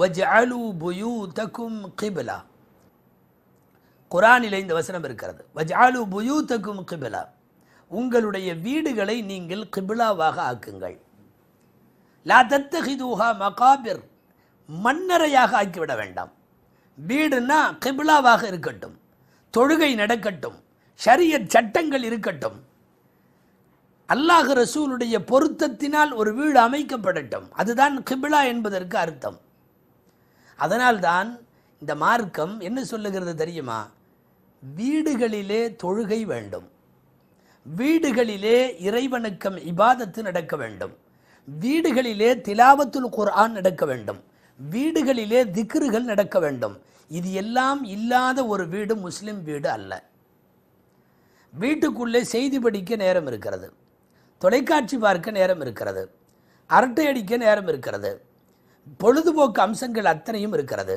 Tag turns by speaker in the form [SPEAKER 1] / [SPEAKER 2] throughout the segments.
[SPEAKER 1] வஜ்அலு புயூதக்கும் கிபிலா குரானில் இந்த வசனம் இருக்கிறது புயு தக்கும் கிபிலா உங்களுடைய வீடுகளை நீங்கள் கிபிலாவாக ஆக்குங்கள் லா தத்தஹிதூஹா மகாபிர் மன்னரையாக ஆக்கிவிட வேண்டாம் வீடுன்னா கிபிலாவாக இருக்கட்டும் தொழுகை நடக்கட்டும் ஷரியத் சட்டங்கள் இருக்கட்டும் அல்லாஹ் ரசூலுடைய பொருத்தத்தினால் ஒரு வீடு அமைக்கப்படட்டும் அதுதான் கிபிலா என்பதற்கு அர்த்தம் அதனால்தான் இந்த மார்க்கம் என்ன சொல்லுகிறது தெரியுமா வீடுகளிலே தொழுகை வேண்டும் வீடுகளிலே இறைவனுக்கம் இபாதத்து நடக்க வேண்டும் வீடுகளிலே திலாவத்துல் குர்ஆன் நடக்க வேண்டும் வீடுகளிலே திக்ருகள் நடக்க வேண்டும் இது எல்லாம் இல்லாத ஒரு வீடு முஸ்லீம் வீடு அல்ல வீட்டுக்குள்ளே செய்தி படிக்க நேரம் இருக்கிறது தொலைக்காட்சி பார்க்க நேரம் இருக்கிறது அரட்டை அடிக்க நேரம் இருக்கிறது பொழுதுபோக்கு அம்சங்கள் அத்தனையும் இருக்கிறது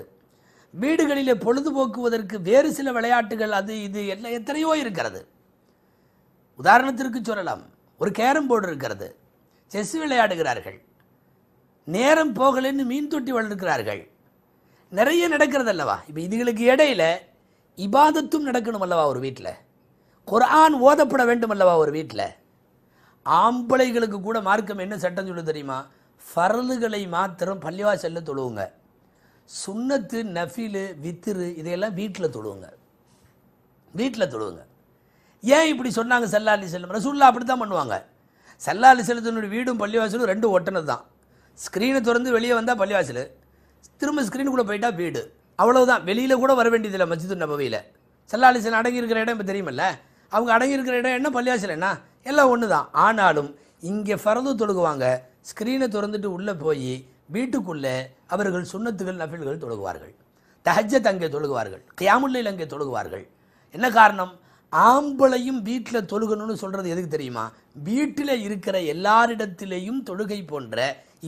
[SPEAKER 1] வீடுகளிலே பொழுதுபோக்குவதற்கு வேறு சில விளையாட்டுகள் அது இது எல்லாம் எத்தனையோ இருக்கிறது உதாரணத்திற்கு சொல்லலாம் ஒரு கேரம் போர்டு இருக்கிறது செஸ் விளையாடுகிறார்கள் நேரம் போகலன்னு மீன் தொட்டி வளர்க்கிறார்கள் நிறைய நடக்கிறது அல்லவா இப்போ இதுகளுக்கு இடையில் இபாதத்தும் நடக்கணும் அல்லவா ஒரு வீட்டில் குரான் ஓதப்பட வேண்டும் அல்லவா ஒரு வீட்டில் ஆம்பளைகளுக்கு கூட மார்க்கம் என்ன சட்டம் சொல்லு தெரியுமா ஃபரதுகளை மாத்திரம் பள்ளிவாசலில் தொழுவுங்க சுண்ணத்து நஃபிலு வித்திரு இதையெல்லாம் வீட்டில் தொழுவுங்க வீட்டில் தொழுவுங்க ஏன் இப்படி சொன்னாங்க செல்லாலி அலி செல்லம் ரசூல்லா அப்படி தான் பண்ணுவாங்க சல்லா அலி செல்லத்தினுடைய வீடும் பள்ளிவாசலும் ரெண்டு ஒட்டனது தான் ஸ்க்ரீனை திறந்து வெளியே வந்தால் பள்ளிவாசல் திரும்ப கூட போயிட்டா வீடு அவ்வளோதான் வெளியில் கூட வர வேண்டியதில்லை மஸ்ஜிது நபவியில் சல்லா அலி அடங்கியிருக்கிற இடம் இப்போ தெரியுமில்ல அவங்க அடங்கியிருக்கிற இடம் என்ன பள்ளிவாசல் என்ன எல்லாம் ஒன்று தான் ஆனாலும் இங்கே ஃபரதும் தொழுகுவாங்க ஸ்க்ரீனை திறந்துட்டு உள்ளே போய் வீட்டுக்குள்ளே அவர்கள் சுண்ணத்துகள் நஃபில்கள் தொழுகுவார்கள் தஹஜத் அங்கே தொழுகுவார்கள் கியாமுல்லையில் அங்கே தொழுகுவார்கள் என்ன காரணம் ஆம்பளையும் வீட்டில் தொழுகணும்னு சொல்கிறது எதுக்கு தெரியுமா வீட்டில் இருக்கிற எல்லாரிடத்திலேயும் தொழுகை போன்ற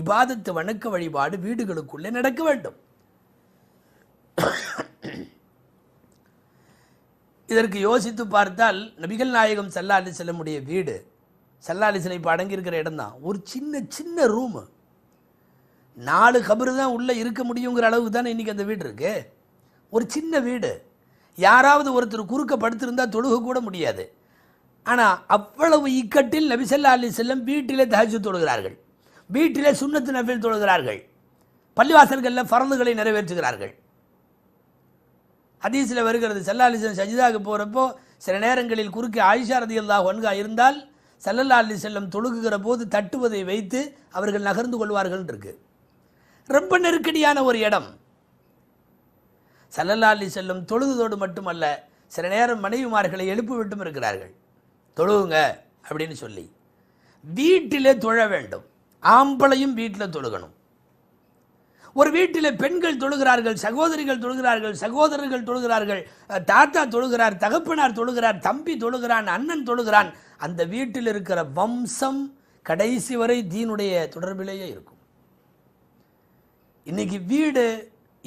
[SPEAKER 1] இபாதத்து வணக்க வழிபாடு வீடுகளுக்குள்ளே நடக்க வேண்டும் இதற்கு யோசித்து பார்த்தால் நபிகள் நாயகம் செல்லாது செல்லமுடிய வீடு செல்லாலிசனை இப்போ அடங்கியிருக்கிற இடம் தான் ஒரு சின்ன சின்ன ரூமு நாலு கபரு தான் உள்ளே இருக்க முடியுங்கிற அளவுக்கு தானே இன்றைக்கி அந்த வீடு இருக்குது ஒரு சின்ன வீடு யாராவது ஒருத்தர் குறுக்க படுத்திருந்தால் தொழுக கூட முடியாது ஆனால் அவ்வளவு இக்கட்டில் நபிசல்லா அலி செல்லம் வீட்டிலே தகச்சு தொழுகிறார்கள் வீட்டிலே சுண்ணத்து நபில் தொழுகிறார்கள் பள்ளிவாசல்களில் பறந்துகளை நிறைவேற்றுகிறார்கள் ஹதீஸில் வருகிறது செல்லாலிசன் அலிசன் சஜிதாவுக்கு போகிறப்போ சில நேரங்களில் குறுக்கே ஆயிஷா ரதி ஒன்கா இருந்தால் சல்லல்லா அலி செல்லம் தொழுகுகிற போது தட்டுவதை வைத்து அவர்கள் நகர்ந்து கொள்வார்கள் இருக்கு ரொம்ப நெருக்கடியான ஒரு இடம் சல்லல்லா அலி செல்லும் தொழுதோடு மட்டுமல்ல சில நேரம் மனைவிமார்களை எழுப்பி விட்டும் இருக்கிறார்கள் தொழுகுங்க அப்படின்னு சொல்லி வீட்டிலே தொழ வேண்டும் ஆம்பளையும் வீட்டில் தொழுகணும் ஒரு வீட்டில் பெண்கள் தொழுகிறார்கள் சகோதரிகள் தொழுகிறார்கள் சகோதரர்கள் தொழுகிறார்கள் தாத்தா தொழுகிறார் தகப்பனார் தொழுகிறார் தம்பி தொழுகிறான் அண்ணன் தொழுகிறான் அந்த வீட்டில் இருக்கிற வம்சம் கடைசி வரை தீனுடைய தொடர்பிலேயே இருக்கும் இன்னைக்கு வீடு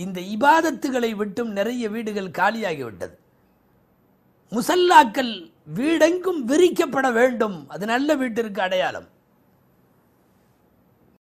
[SPEAKER 1] இந்த இபாதத்துகளை விட்டும் நிறைய வீடுகள் காலியாகிவிட்டது முசல்லாக்கள் வீடெங்கும் விரிக்கப்பட வேண்டும் அது நல்ல வீட்டிற்கு அடையாளம்